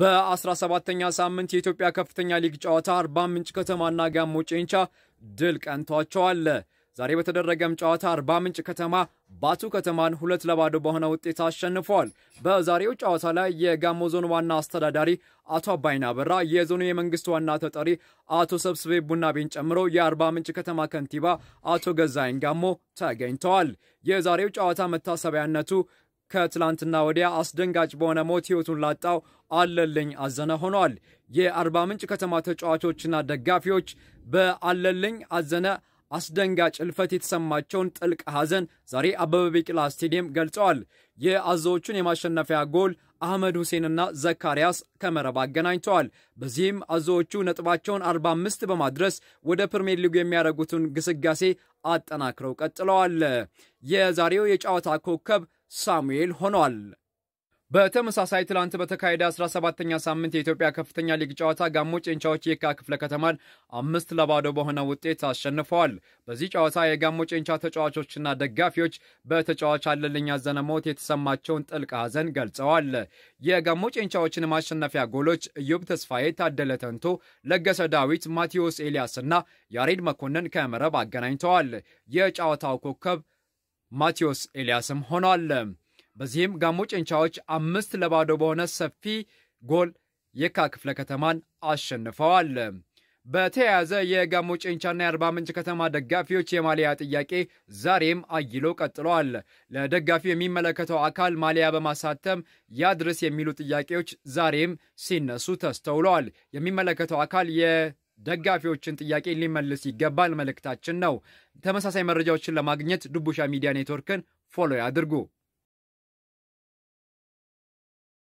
በ17ኛ ሳምንት የኢትዮጵያ ከፍተኛ ሊግ ጨዋታ አርባ ምንጭ ከተማና ጋሞ ጨንቻ ድል ቀንቷቸዋል። ዛሬ በተደረገም ጨዋታ አርባ ምንጭ ከተማ ባቱ ከተማን ሁለት ለባዶ በሆነ ውጤት አሸንፏል። በዛሬው ጨዋታ ላይ የጋሞ ዞን ዋና አስተዳዳሪ አቶ አባይና በራ፣ የዞኑ የመንግስት ዋና ተጠሪ አቶ ሰብስቤ ቡና ቤን ጨምሮ የአርባ ምንጭ ከተማ ከንቲባ አቶ ገዛይን ጋሞ ተገኝተዋል። የዛሬው ጨዋታ መታሰቢያነቱ ከትላንትና ወዲያ አስደንጋጭ በሆነ ሞት ሕይወቱን ላጣው አለልኝ አዘነ ሆኗል። የአርባ ምንጭ ከተማ ተጫዋቾችና ደጋፊዎች በአለልኝ አዘነ አስደንጋጭ እልፈት የተሰማቸውን ጥልቅ ሐዘን ዛሬ አበበ ቢቂላ ስቴዲየም ገልጸዋል። የአዞዎቹን የማሸነፊያ ጎል አህመድ ሁሴንና ዘካሪያስ ከመረብ አገናኝተዋል። በዚህም አዞዎቹ ነጥባቸውን 45 በማድረስ ወደ ፕሪምየር ሊጉ የሚያደርጉትን ግስጋሴ አጠናክረው ቀጥለዋል። የዛሬው የጨዋታ ኮከብ ሳሙኤል ሆኗል። በተመሳሳይ ትላንት በተካሄደ 17ኛ ሳምንት የኢትዮጵያ ከፍተኛ ሊግ ጨዋታ ጋሞ ጨንቻዎች የካ ክፍለ ከተማን አምስት ለባዶ በሆነ ውጤት አሸንፈዋል። በዚህ ጨዋታ የጋሞ ጨንቻ ተጫዋቾችና ደጋፊዎች በተጫዋች አለልኝ አዘነ ሞት የተሰማቸውን ጥልቅ ሐዘን ገልጸዋል። የጋሞ ጨንቻዎችን ማሸነፊያ ጎሎች እዩብ ተስፋዬ፣ ታደለ ተንቶ፣ ለገሰ ዳዊት፣ ማቴዎስ ኤልያስና ያሬድ መኮንን ከመረብ አገናኝተዋል። የጨዋታው ኮከብ ማቴዎስ ኤልያስም ሆኗል። በዚህም ጋሞ ጨንቻዎች አምስት ለባዶ በሆነ ሰፊ ጎል የካ ክፍለ ከተማን አሸንፈዋል። በተያያዘ የጋሞ ጨንቻና የአርባ ምንጭ ከተማ ደጋፊዎች የማሊያ ጥያቄ ዛሬም አይሎ ቀጥሏል። ለደጋፊው የሚመለከተው አካል ማሊያ በማሳተም ያድርስ የሚሉ ጥያቄዎች ዛሬም ሲነሱ ተስተውለዋል። የሚመለከተው አካል ደጋፊዎችን ጥያቄ ሊመልስ ይገባል መልእክታችን ነው። ተመሳሳይ መረጃዎችን ለማግኘት ዱቡሻ ሚዲያ ኔትወርክን ፎሎ ያድርጉ።